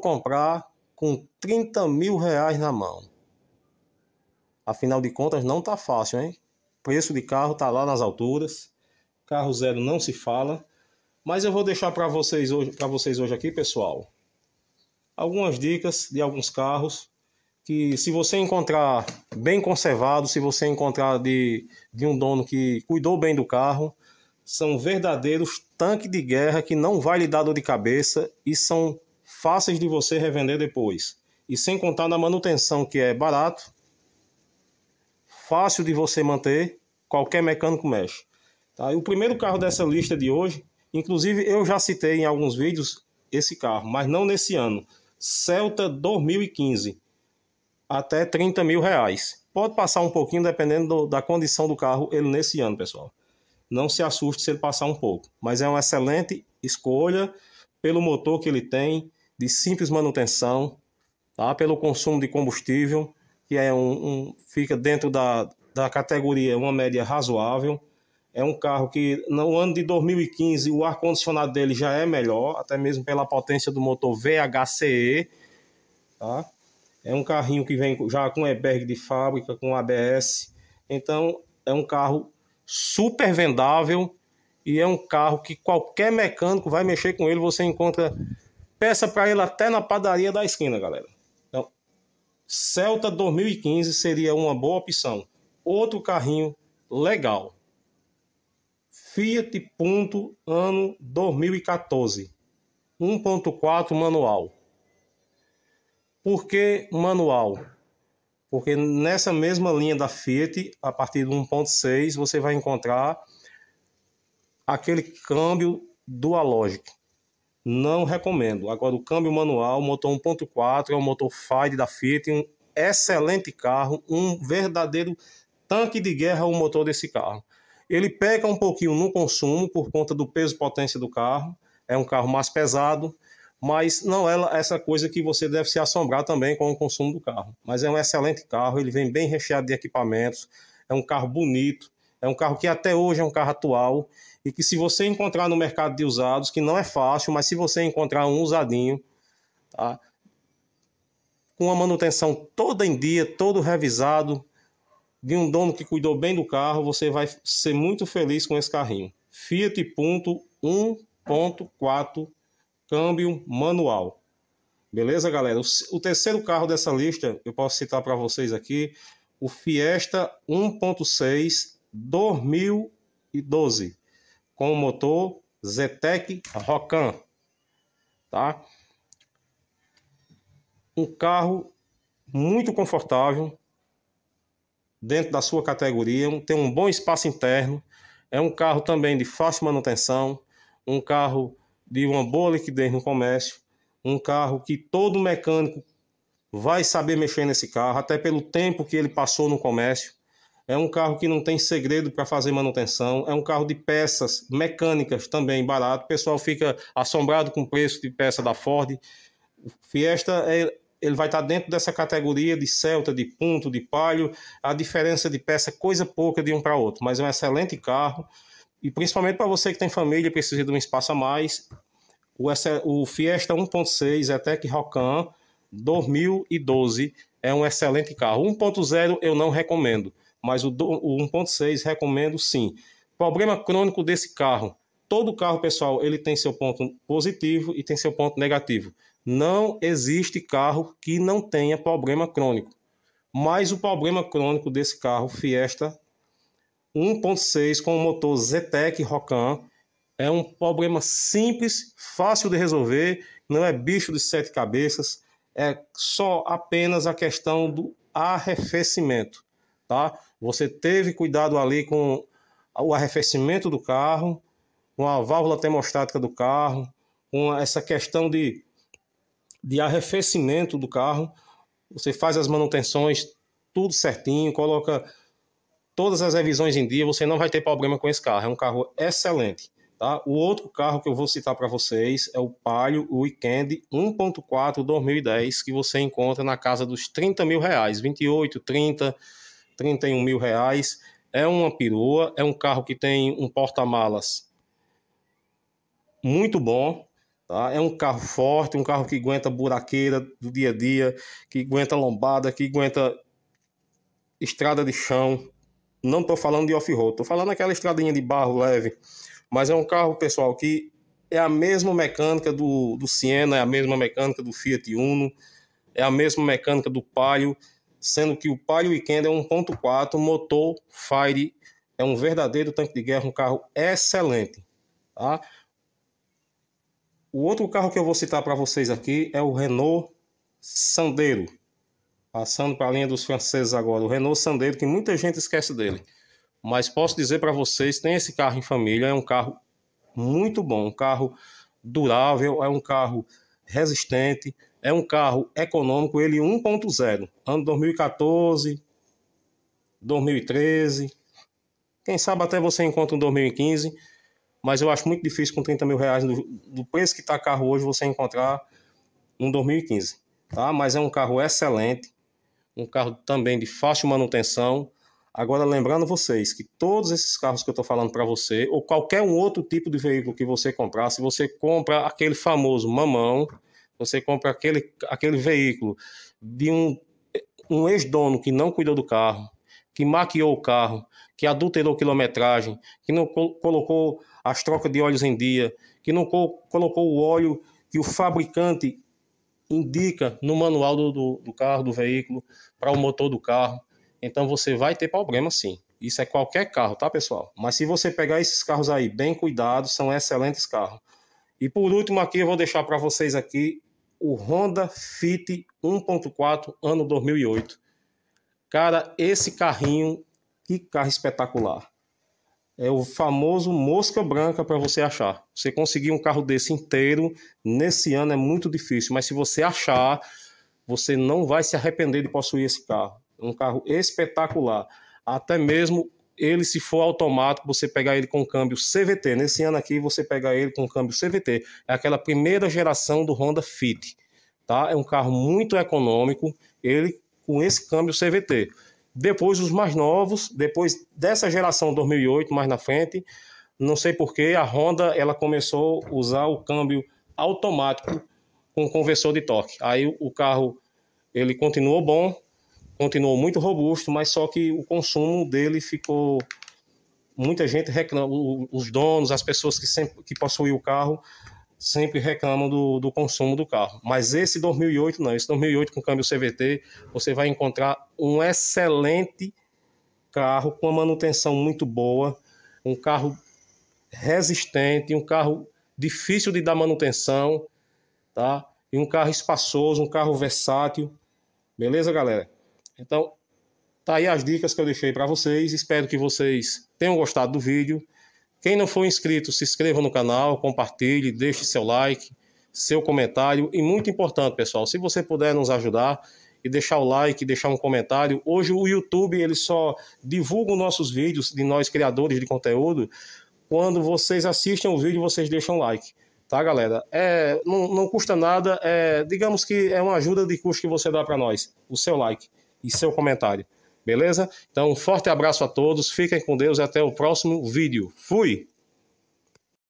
comprar com 30 mil reais na mão. Afinal de contas, não tá fácil, hein? Preço de carro tá lá nas alturas. Carro zero não se fala. Mas eu vou deixar para vocês hoje, para vocês hoje aqui, pessoal, algumas dicas de alguns carros que se você encontrar bem conservado, se você encontrar de, de um dono que cuidou bem do carro, são verdadeiros tanques de guerra que não vai lhe dar dor de cabeça e são fáceis de você revender depois. E sem contar na manutenção, que é barato, fácil de você manter, qualquer mecânico mexe. Tá? E o primeiro carro dessa lista de hoje, inclusive eu já citei em alguns vídeos esse carro, mas não nesse ano. Celta 2015, até 30 mil reais. Pode passar um pouquinho, dependendo do, da condição do carro, ele nesse ano, pessoal. Não se assuste se ele passar um pouco, mas é uma excelente escolha pelo motor que ele tem, de simples manutenção, tá? pelo consumo de combustível, que é um, um, fica dentro da, da categoria uma média razoável. É um carro que no ano de 2015 o ar-condicionado dele já é melhor, até mesmo pela potência do motor VHCE. Tá? É um carrinho que vem já com airbag de fábrica, com ABS. Então é um carro super vendável e é um carro que qualquer mecânico vai mexer com ele. Você encontra Peça para ele até na padaria da esquina, galera. Então, Celta 2015 seria uma boa opção. Outro carrinho legal. Fiat Punto ano 2014. 1.4 manual. Por que manual? Porque nessa mesma linha da Fiat, a partir do 1.6, você vai encontrar aquele câmbio Dualogic não recomendo. Agora, o câmbio manual, motor 1.4, é um motor Fide da Fiat, um excelente carro, um verdadeiro tanque de guerra o motor desse carro. Ele peca um pouquinho no consumo por conta do peso potência do carro, é um carro mais pesado, mas não é essa coisa que você deve se assombrar também com o consumo do carro. Mas é um excelente carro, ele vem bem recheado de equipamentos, é um carro bonito, é um carro que até hoje é um carro atual e que se você encontrar no mercado de usados, que não é fácil, mas se você encontrar um usadinho, tá? com a manutenção toda em dia, todo revisado, de um dono que cuidou bem do carro, você vai ser muito feliz com esse carrinho. Fiat Punto 1.4 câmbio manual. Beleza, galera? O, o terceiro carro dessa lista, eu posso citar para vocês aqui, o Fiesta 1.6 2012 com o motor Zetec Rocan, tá? Um carro muito confortável dentro da sua categoria, tem um bom espaço interno, é um carro também de fácil manutenção, um carro de uma boa liquidez no comércio, um carro que todo mecânico vai saber mexer nesse carro, até pelo tempo que ele passou no comércio. É um carro que não tem segredo para fazer manutenção, é um carro de peças mecânicas também barato. O pessoal fica assombrado com o preço de peça da Ford. Fiesta é, ele vai estar tá dentro dessa categoria de Celta, de Punto, de Palio. A diferença de peça é coisa pouca de um para outro, mas é um excelente carro. E principalmente para você que tem família e precisa de um espaço a mais, o, Fiesta 1.6 Etec Rocan 2012 é um excelente carro. 1.0 eu não recomendo mas o 1.6 recomendo sim. Problema crônico desse carro. Todo carro, pessoal, ele tem seu ponto positivo e tem seu ponto negativo. Não existe carro que não tenha problema crônico. Mas o problema crônico desse carro Fiesta 1.6 com o motor Zetec Rocan é um problema simples, fácil de resolver, não é bicho de sete cabeças, é só apenas a questão do arrefecimento tá? Você teve cuidado ali com o arrefecimento do carro, com a válvula termostática do carro, com essa questão de, de arrefecimento do carro. Você faz as manutenções tudo certinho, coloca todas as revisões em dia, você não vai ter problema com esse carro. É um carro excelente. Tá? O outro carro que eu vou citar para vocês é o Palio Weekend 1.4 2010, que você encontra na casa dos 30 mil reais, 28, 30 31 mil reais. É uma perua, é um carro que tem um porta-malas muito bom. Tá? É um carro forte, um carro que aguenta buraqueira do dia a dia, que aguenta lombada, que aguenta estrada de chão. Não estou falando de off-road, estou falando aquela estradinha de barro leve. Mas é um carro, pessoal, que é a mesma mecânica do, do Siena, é a mesma mecânica do Fiat Uno, é a mesma mecânica do Palio sendo que o Palio Weekend é 1.4, motor Fire, é um verdadeiro tanque de guerra, um carro excelente, tá? O outro carro que eu vou citar para vocês aqui é o Renault Sandero, passando para a linha dos franceses agora, o Renault Sandero, que muita gente esquece dele. Mas posso dizer para vocês, tem esse carro em família, é um carro muito bom, um carro durável, é um carro resistente, é um carro econômico, ele 1.0, ano 2014, 2013, quem sabe até você encontra um 2015, mas eu acho muito difícil com 30 mil reais do, do preço que está carro hoje você encontrar um 2015, tá? Mas é um carro excelente, um carro também de fácil manutenção. Agora lembrando vocês que todos esses carros que eu estou falando para você ou qualquer um outro tipo de veículo que você comprar, se você compra aquele famoso mamão, você compra aquele, aquele veículo de um, um ex-dono que não cuidou do carro, que maquiou o carro, que adulterou quilometragem, que não col colocou as trocas de óleos em dia, que não col colocou o óleo que o fabricante indica no manual do, do, do carro, do veículo, para o motor do carro. Então você vai ter problema sim. Isso é qualquer carro, tá, pessoal? Mas se você pegar esses carros aí bem cuidados, são excelentes carros. E por último aqui eu vou deixar para vocês aqui o Honda Fit 1.4 ano 2008. Cara, esse carrinho, que carro espetacular. É o famoso mosca branca para você achar. Você conseguir um carro desse inteiro nesse ano é muito difícil, mas se você achar, você não vai se arrepender de possuir esse carro. É um carro espetacular. Até mesmo ele, se for automático, você pegar ele com câmbio CVT. Nesse ano aqui, você pegar ele com câmbio CVT. É aquela primeira geração do Honda Fit. Tá? É um carro muito econômico, ele com esse câmbio CVT. Depois os mais novos, depois dessa geração 2008, mais na frente, não sei porquê, a Honda ela começou a usar o câmbio automático com conversor de torque. Aí o carro ele continuou bom, continuou muito robusto, mas só que o consumo dele ficou muita gente reclama, os donos, as pessoas que sempre que possuem o carro sempre reclamam do, do consumo do carro. Mas esse 2008 não, esse 2008 com câmbio CVT, você vai encontrar um excelente carro com uma manutenção muito boa, um carro resistente, um carro difícil de dar manutenção, tá? E um carro espaçoso, um carro versátil. Beleza, galera? Então, tá aí as dicas que eu deixei para vocês. Espero que vocês tenham gostado do vídeo. Quem não for inscrito, se inscreva no canal, compartilhe, deixe seu like, seu comentário. E muito importante, pessoal, se você puder nos ajudar e deixar o like, deixar um comentário. Hoje o YouTube ele só divulga os nossos vídeos de nós criadores de conteúdo quando vocês assistem o vídeo vocês deixam like. Tá, galera? É, não, não custa nada, é, digamos que é uma ajuda de custo que você dá para nós, o seu like e seu comentário. Beleza? Então, um forte abraço a todos, fiquem com Deus e até o próximo vídeo. Fui!